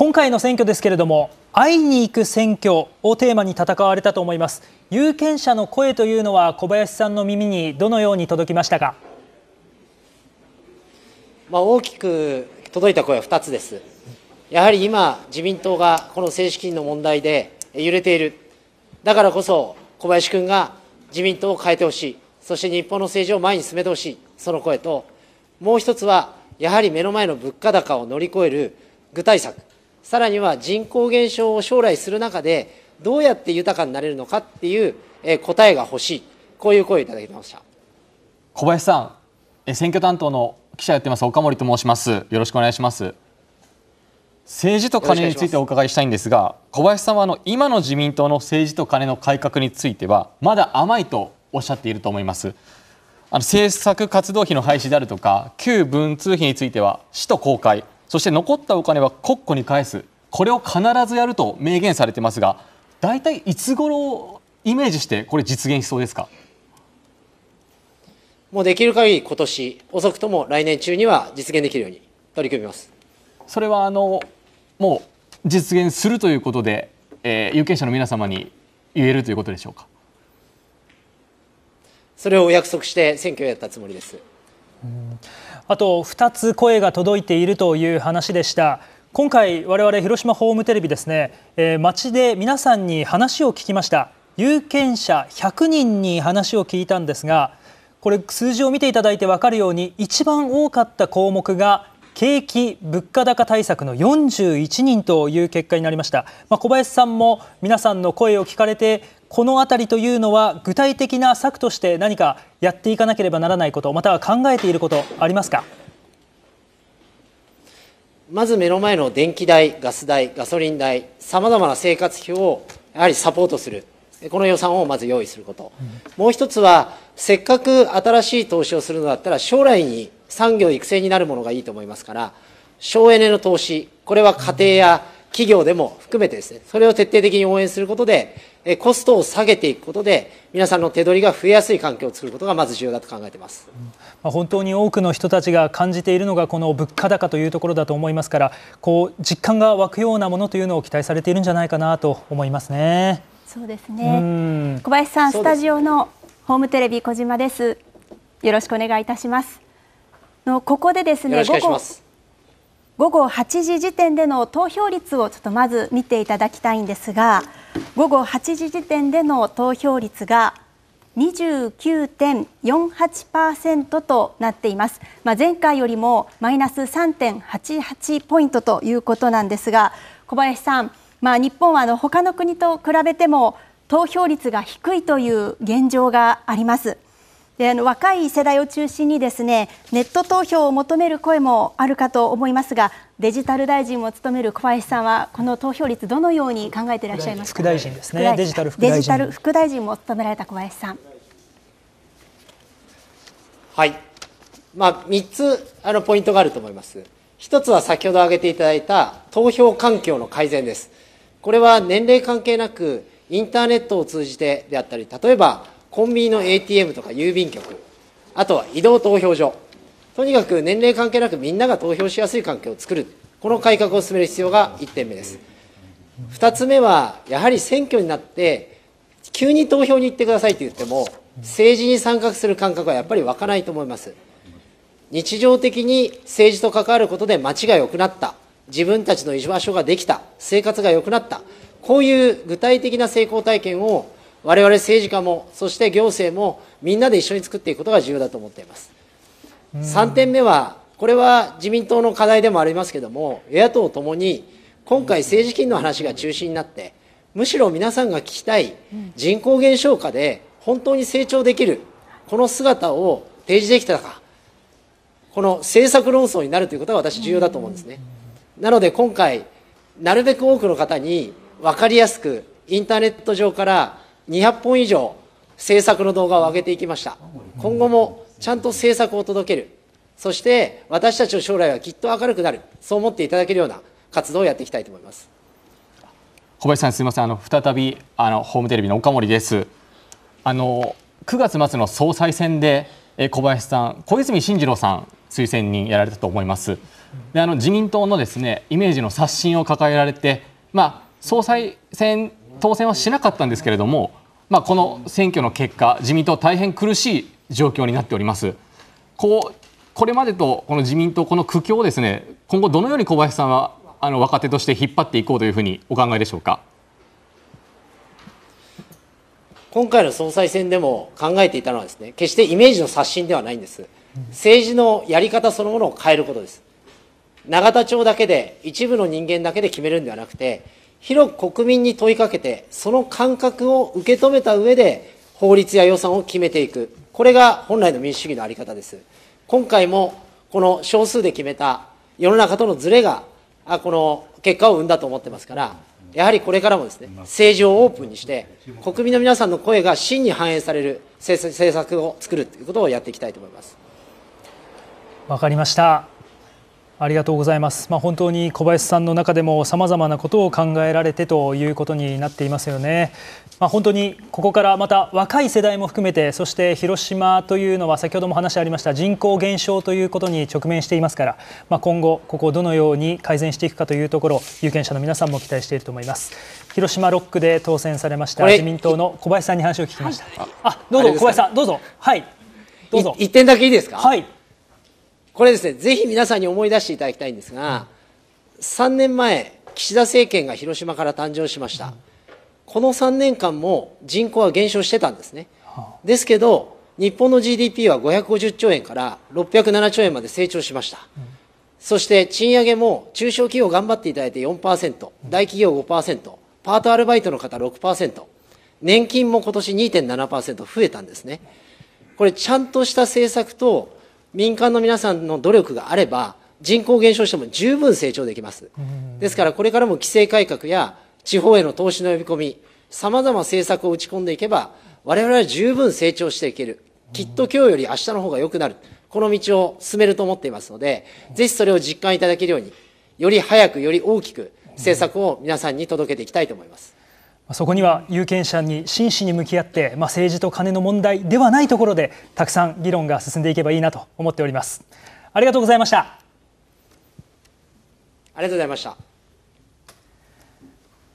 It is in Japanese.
今回の選挙ですけれども会いに行く選挙をテーマに戦われたと思います有権者の声というのは小林さんの耳にどのように届きましたかまあ大きく届いた声は2つですやはり今自民党がこの政治資金の問題で揺れているだからこそ小林君が自民党を変えてほしいそして日本の政治を前に進めてほしいその声ともう一つはやはり目の前の物価高を乗り越える具体策さらには人口減少を将来する中でどうやって豊かになれるのかっていう答えが欲しいこういう声をいただきました小林さん選挙担当の記者やってます岡森と申しますよろしくお願いします政治と金についてお伺いしたいんですが小林さんはあの今の自民党の政治と金の改革についてはまだ甘いとおっしゃっていると思いますあの政策活動費の廃止であるとか旧文通費については使途公開そして残ったお金は国庫に返すこれを必ずやると明言されてますが大体いつ頃イメージしてこれ実現しそうですかもうできる限り今年遅くとも来年中には実現できるように取り組みますそれはあのもう実現するということで、えー、有権者の皆様に言えるということでしょうかそれをお約束して選挙をやったつもりです。あと2つ声が届いているという話でした。今回我々広島ホームテレビですね、えー、街で皆さんに話を聞きました有権者100人に話を聞いたんですがこれ数字を見ていただいてわかるように一番多かった項目が景気物価高対策の41人という結果になりました、まあ、小林さんも皆さんの声を聞かれてこの辺りというのは具体的な策として何かやっていかなければならないことまたは考えていることありますかまず目の前の電気代、ガス代、ガソリン代、さまざまな生活費をやはりサポートする、この予算をまず用意すること、うん、もう一つは、せっかく新しい投資をするのだったら、将来に産業育成になるものがいいと思いますから、省エネの投資、これは家庭や企業でも含めてですね、それを徹底的に応援することで、コストを下げていくことで皆さんの手取りが増えやすい環境を作ることがまず重要だと考えています、まあ、本当に多くの人たちが感じているのがこの物価高というところだと思いますからこう実感が湧くようなものというのを期待されているんじゃないかなと思いますね。そうですね小林さん、スタジオのホームテレビ小島です。よろしくお願いいたします。のここでですね午後午後8時時点での投票率をちょっとまず見ていただきたいんですが。午後8時時点での投票率が29.48%となっています、まあ、前回よりもマイナス3.88ポイントということなんですが小林さん、まあ、日本はあの他の国と比べても投票率が低いという現状があります。であの若い世代を中心にですねネット投票を求める声もあるかと思いますがデジタル大臣も務める小林さんは、この投票率、どのように考えていらっしゃいますか、副大臣ですね、デジタル副大臣副大臣も務められた小林さん。はい、まあ、三つあのポイントがあると思います。一つは先ほど挙げていただいた投票環境の改善です。これは年齢関係なく、インターネットを通じてであったり、例えばコンビニの ATM とか郵便局、あとは移動投票所。とにかく年齢関係なくみんなが投票しやすい環境を作る、この改革を進める必要が1点目です。2つ目は、やはり選挙になって、急に投票に行ってくださいと言っても、政治に参画する感覚はやっぱり湧かないと思います。日常的に政治と関わることで街が良くなった、自分たちの居場所ができた、生活が良くなった、こういう具体的な成功体験を我々政治家も、そして行政もみんなで一緒に作っていくことが重要だと思っています。3点目は、これは自民党の課題でもありますけれども、与野党ともに、今回、政治金の話が中心になって、むしろ皆さんが聞きたい人口減少下で本当に成長できる、この姿を提示できたか、この政策論争になるということが私、重要だと思うんですね。なので今回、なるべく多くの方に分かりやすく、インターネット上から200本以上、政策の動画を上げていきました。今後もちゃんと政策を届けるそして私たちの将来はきっと明るくなるそう思っていただけるような活動をやっていきたいと思います小林さんすみませんあの再びあのホームテレビの岡森ですあの9月末の総裁選でえ小林さん小泉進次郎さん推薦人やられたと思いますであの自民党のですねイメージの刷新を抱えられてまあ総裁選当選はしなかったんですけれどもまあこの選挙の結果自民党大変苦しい状況になっております。こうこれまでとこの自民党、この苦境をですね今後、どのように小林さんはあの若手として引っ張っていこうというふうにお考えでしょうか今回の総裁選でも考えていたのは、ですね決してイメージの刷新ではないんです、政治のやり方そのものを変えることです、永田町だけで、一部の人間だけで決めるんではなくて、広く国民に問いかけて、その感覚を受け止めた上で、法律や予算を決めていく、これが本来の民主主義のあり方です。今回もこの少数で決めた世の中とのズレがこの結果を生んだと思ってますから、やはりこれからもですね、政治をオープンにして、国民の皆さんの声が真に反映される政策を作るということをやっていきたいと思います。わかりました。ありがとうございます。まあ、本当に小林さんの中でも様々なことを考えられてということになっていますよね。まあ、本当にここからまた若い世代も含めて、そして広島というのは先ほども話ありました人口減少ということに直面していますから、まあ、今後ここをどのように改善していくかというところ、有権者の皆さんも期待していると思います。広島ロックで当選されました自民党の小林さんに話を聞きました。あ、どうぞ小林さん、どうぞ。はい。どうぞ。一点だけいいですか。はい。これですね、ぜひ皆さんに思い出していただきたいんですが、3年前、岸田政権が広島から誕生しました。この3年間も人口は減少してたんですね。ですけど、日本の GDP は550兆円から607兆円まで成長しました。そして賃上げも中小企業頑張っていただいて4%、大企業5%、パートアルバイトの方6%、年金も今年2.7%増えたんですね。これちゃんとした政策と民間の皆さんの努力があれば人口減少しても十分成長できますですからこれからも規制改革や地方への投資の呼び込みさまざま政策を打ち込んでいけば我々は十分成長していけるきっと今日より明日の方が良くなるこの道を進めると思っていますのでぜひそれを実感いただけるようにより早くより大きく政策を皆さんに届けていきたいと思います。そこには有権者に真摯に向き合って、まあ、政治と金の問題ではないところでたくさん議論が進んでいけばいいなと思っておりますありがとうございましたありがとうございました